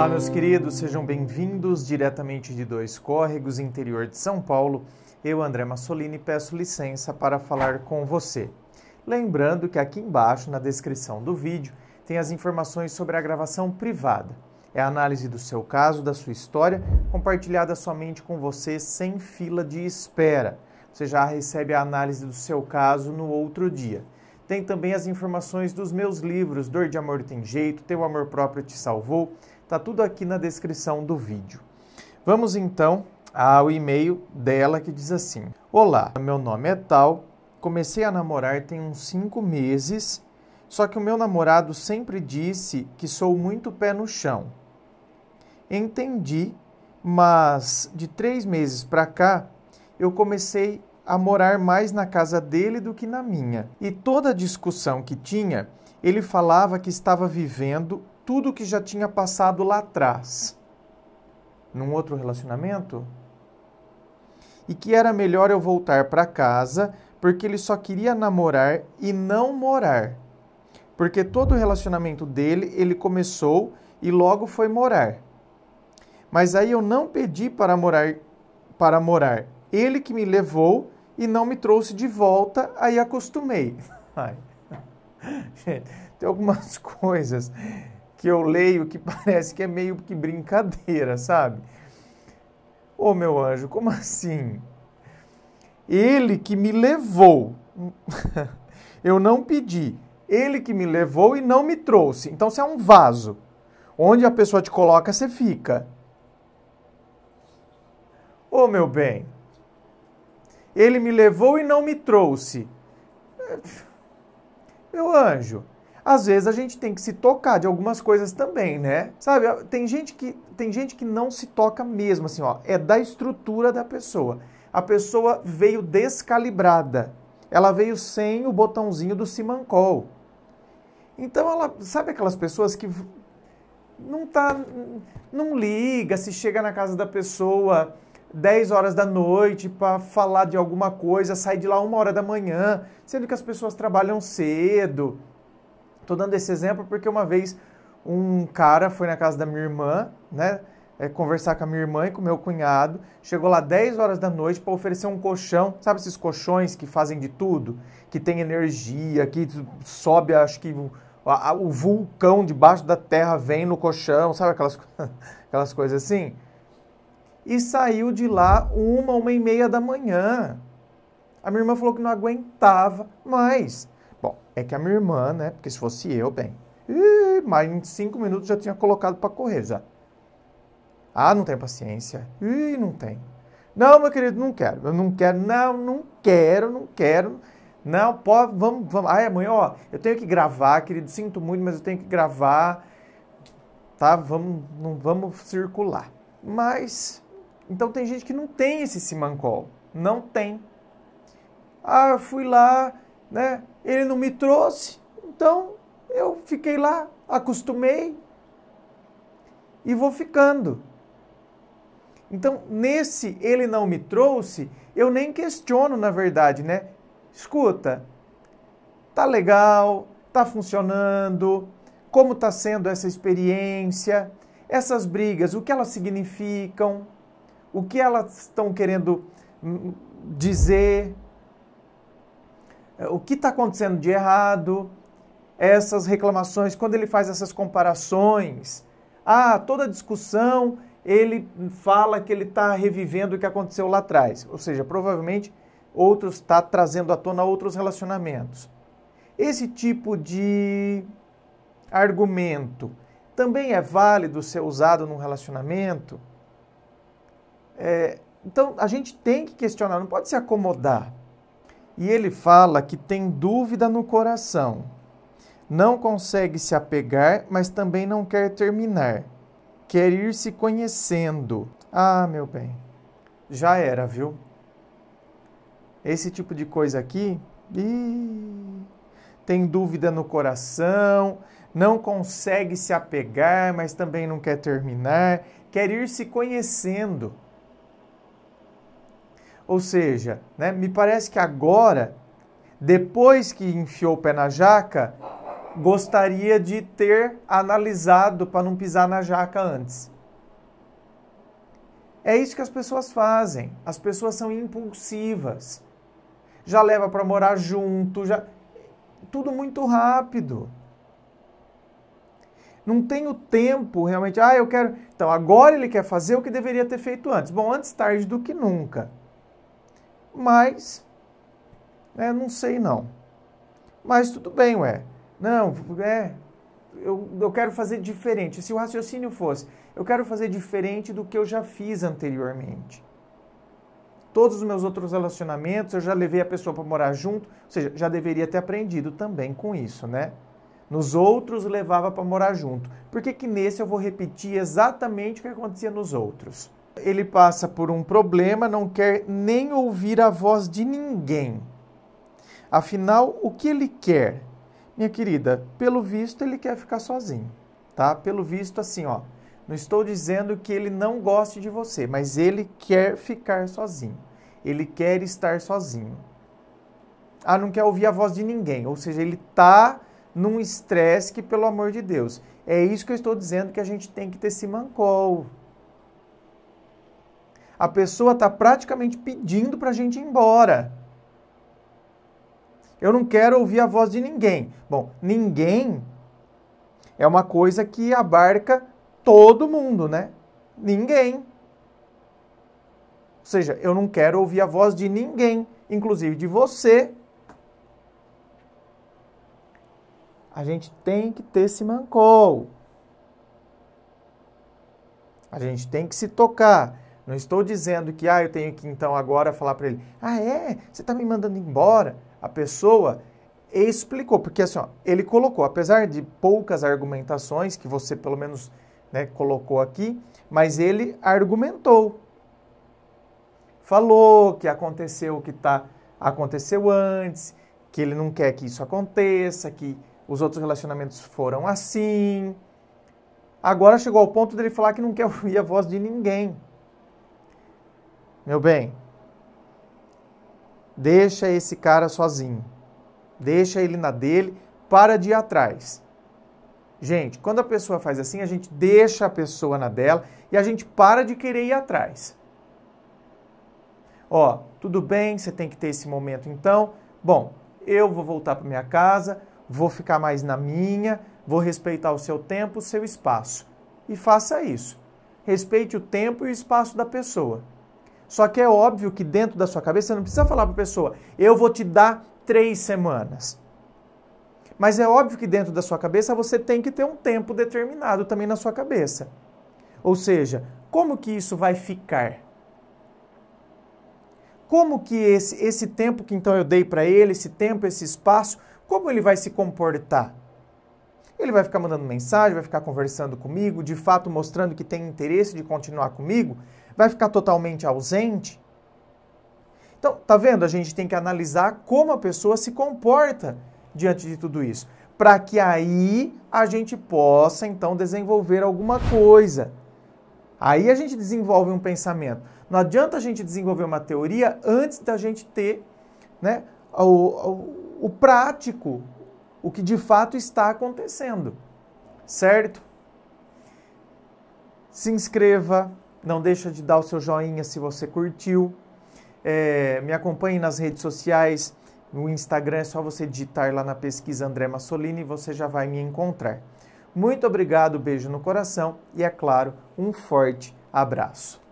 Olá, meus queridos, sejam bem-vindos diretamente de Dois Córregos, interior de São Paulo. Eu, André Massolini, peço licença para falar com você. Lembrando que aqui embaixo, na descrição do vídeo, tem as informações sobre a gravação privada. É a análise do seu caso, da sua história, compartilhada somente com você sem fila de espera. Você já recebe a análise do seu caso no outro dia. Tem também as informações dos meus livros, Dor de Amor Tem Jeito, Teu Amor Próprio Te Salvou. Tá tudo aqui na descrição do vídeo. Vamos então ao e-mail dela que diz assim: Olá, meu nome é Tal, comecei a namorar tem uns 5 meses, só que o meu namorado sempre disse que sou muito pé no chão. Entendi, mas de três meses para cá eu comecei a morar mais na casa dele do que na minha. E toda a discussão que tinha, ele falava que estava vivendo tudo que já tinha passado lá atrás, num outro relacionamento, e que era melhor eu voltar para casa porque ele só queria namorar e não morar. Porque todo o relacionamento dele, ele começou e logo foi morar. Mas aí eu não pedi para morar para morar. Ele que me levou e não me trouxe de volta, aí acostumei. Ai. Tem algumas coisas que eu leio que parece que é meio que brincadeira, sabe? Ô oh, meu anjo, como assim? Ele que me levou. eu não pedi. Ele que me levou e não me trouxe. Então você é um vaso. Onde a pessoa te coloca, você fica. Ô oh, meu bem, ele me levou e não me trouxe. Meu anjo, às vezes a gente tem que se tocar de algumas coisas também, né? Sabe, tem gente que, tem gente que não se toca mesmo, assim, ó. É da estrutura da pessoa. A pessoa veio descalibrada. Ela veio sem o botãozinho do Simancol. Então ela, sabe aquelas pessoas que não tá não liga se chega na casa da pessoa 10 horas da noite para falar de alguma coisa, sair de lá uma hora da manhã, sendo que as pessoas trabalham cedo. Tô dando esse exemplo porque uma vez um cara foi na casa da minha irmã, né, é, conversar com a minha irmã e com meu cunhado, chegou lá 10 horas da noite para oferecer um colchão, sabe esses colchões que fazem de tudo, que tem energia, que sobe, acho que o vulcão debaixo da terra vem no colchão, sabe aquelas, aquelas coisas assim? e saiu de lá uma, uma e meia da manhã. A minha irmã falou que não aguentava mais. Bom, é que a minha irmã, né? Porque se fosse eu, bem, mais em cinco minutos já tinha colocado para correr já. Ah, não tem paciência. Ih, não tem. Não, meu querido, não quero. Eu não quero, não, não quero, não quero. Não, pode, vamos, vamos. Ai, amanhã, ó, eu tenho que gravar, querido. Sinto muito, mas eu tenho que gravar. Tá? Vamos, não vamos circular. Mas então tem gente que não tem esse simancol, não tem. Ah, eu fui lá, né? Ele não me trouxe, então eu fiquei lá, acostumei e vou ficando. Então, nesse ele não me trouxe, eu nem questiono, na verdade, né? Escuta, tá legal, tá funcionando, como tá sendo essa experiência, essas brigas, o que elas significam? o que elas estão querendo hum, dizer, é, o que está acontecendo de errado, essas reclamações, quando ele faz essas comparações. Ah, toda discussão ele fala que ele está revivendo o que aconteceu lá atrás, ou seja, provavelmente outros está trazendo à tona outros relacionamentos. Esse tipo de argumento também é válido ser usado num relacionamento? É, então, a gente tem que questionar, não pode se acomodar. E ele fala que tem dúvida no coração, não consegue se apegar, mas também não quer terminar, quer ir se conhecendo. Ah, meu bem, já era, viu? Esse tipo de coisa aqui, ih, tem dúvida no coração, não consegue se apegar, mas também não quer terminar, quer ir se conhecendo. Ou seja, né, me parece que agora, depois que enfiou o pé na jaca, gostaria de ter analisado para não pisar na jaca antes. É isso que as pessoas fazem. As pessoas são impulsivas. Já leva para morar junto, já tudo muito rápido. Não tenho tempo realmente. Ah, eu quero. Então, agora ele quer fazer o que deveria ter feito antes. Bom, antes tarde do que nunca mas né, não sei não. Mas tudo bem, ué. Não, é, eu, eu quero fazer diferente. Se o raciocínio fosse, eu quero fazer diferente do que eu já fiz anteriormente. Todos os meus outros relacionamentos, eu já levei a pessoa para morar junto, ou seja, já deveria ter aprendido também com isso, né? Nos outros levava para morar junto. Por que, que nesse eu vou repetir exatamente o que acontecia nos outros? ele passa por um problema, não quer nem ouvir a voz de ninguém. Afinal, o que ele quer? Minha querida, pelo visto ele quer ficar sozinho, tá? Pelo visto assim, ó. Não estou dizendo que ele não goste de você, mas ele quer ficar sozinho. Ele quer estar sozinho. Ah, não quer ouvir a voz de ninguém, ou seja, ele tá num estresse que, pelo amor de Deus, é isso que eu estou dizendo que a gente tem que ter esse mancol. A pessoa está praticamente pedindo para a gente ir embora. Eu não quero ouvir a voz de ninguém. Bom, ninguém é uma coisa que abarca todo mundo, né? Ninguém. Ou seja, eu não quero ouvir a voz de ninguém, inclusive de você. A gente tem que ter se mancou. A gente tem que se tocar. Não estou dizendo que ah, eu tenho que então agora falar para ele, ah é, você está me mandando embora. A pessoa explicou, porque assim, ó, ele colocou, apesar de poucas argumentações que você pelo menos né, colocou aqui, mas ele argumentou. Falou que aconteceu o que tá, aconteceu antes, que ele não quer que isso aconteça, que os outros relacionamentos foram assim. Agora chegou ao ponto dele falar que não quer ouvir a voz de ninguém meu bem, deixa esse cara sozinho. Deixa ele na dele, para de ir atrás. Gente, quando a pessoa faz assim, a gente deixa a pessoa na dela e a gente para de querer ir atrás. Ó, tudo bem, você tem que ter esse momento então. Bom, eu vou voltar para minha casa, vou ficar mais na minha, vou respeitar o seu tempo, o seu espaço. E faça isso. Respeite o tempo e o espaço da pessoa. Só que é óbvio que dentro da sua cabeça você não precisa falar para a pessoa, eu vou te dar três semanas. Mas é óbvio que dentro da sua cabeça você tem que ter um tempo determinado também na sua cabeça. Ou seja, como que isso vai ficar? Como que esse, esse tempo que então eu dei para ele, esse tempo, esse espaço, como ele vai se comportar? Ele vai ficar mandando mensagem, vai ficar conversando comigo, de fato mostrando que tem interesse de continuar comigo? Vai ficar totalmente ausente? Então, tá vendo? A gente tem que analisar como a pessoa se comporta diante de tudo isso, para que aí a gente possa então desenvolver alguma coisa. Aí a gente desenvolve um pensamento. Não adianta a gente desenvolver uma teoria antes da gente ter né, o, o, o prático, o que de fato está acontecendo. Certo? Se inscreva, não deixa de dar o seu joinha se você curtiu. É, me acompanhe nas redes sociais. No Instagram é só você digitar lá na pesquisa André Massolini e você já vai me encontrar. Muito obrigado, beijo no coração e, é claro, um forte abraço.